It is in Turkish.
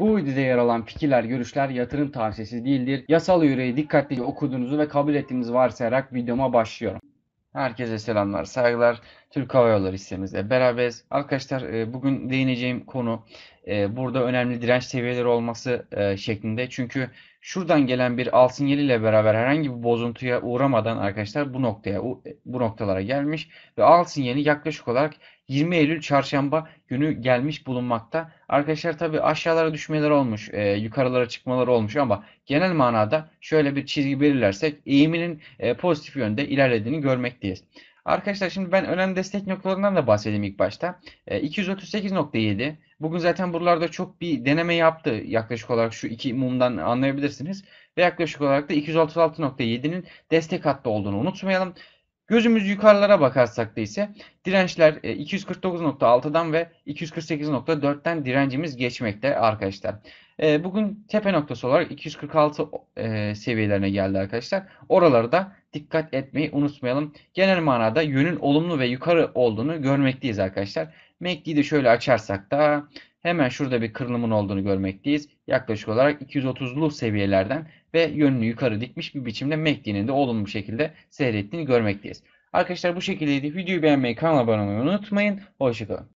Bu videoda yer alan fikirler, görüşler yatırım tavsiyesi değildir. Yasal yüreği dikkatlice okuduğunuzu ve kabul ettiğinizi varsayarak videoma başlıyorum. Herkese selamlar, saygılar. Türk Hava Yolları hissemizle beraberiz. Arkadaşlar e, bugün değineceğim konu e, burada önemli direnç seviyeleri olması e, şeklinde. Çünkü şuradan gelen bir al sinyaliyle beraber herhangi bir bozuntuya uğramadan arkadaşlar bu noktaya bu noktalara gelmiş ve al sinyali yaklaşık olarak 20 Eylül çarşamba günü gelmiş bulunmakta. Arkadaşlar tabi aşağılara düşmeler olmuş, e, yukarılara çıkmalar olmuş ama genel manada şöyle bir çizgi belirlersek eğiminin e, pozitif yönde ilerlediğini görmekteyiz. Arkadaşlar şimdi ben önemli destek noktalarından da bahsedeyim ilk başta. E, 238.7 bugün zaten buralarda çok bir deneme yaptı yaklaşık olarak şu iki mumdan anlayabilirsiniz. Ve yaklaşık olarak da 236.7'nin destek hattı olduğunu unutmayalım. Gözümüz yukarılara bakarsak da ise dirençler 249.6'dan e, ve 248.4'ten direncimiz geçmekte arkadaşlar. E, bugün tepe noktası olarak 246 e, seviyelerine geldi arkadaşlar. Oraları da dikkat etmeyi unutmayalım. Genel manada yönün olumlu ve yukarı olduğunu görmekteyiz arkadaşlar. MACD'yi de şöyle açarsak da Hemen şurada bir kırılımın olduğunu görmekteyiz. Yaklaşık olarak 230'lu seviyelerden ve yönünü yukarı dikmiş bir biçimde MACD'nin de olumlu bir şekilde seyrettiğini görmekteyiz. Arkadaşlar bu şekildeydi. Videoyu beğenmeyi, kanala abone olmayı unutmayın. Hoşçakalın.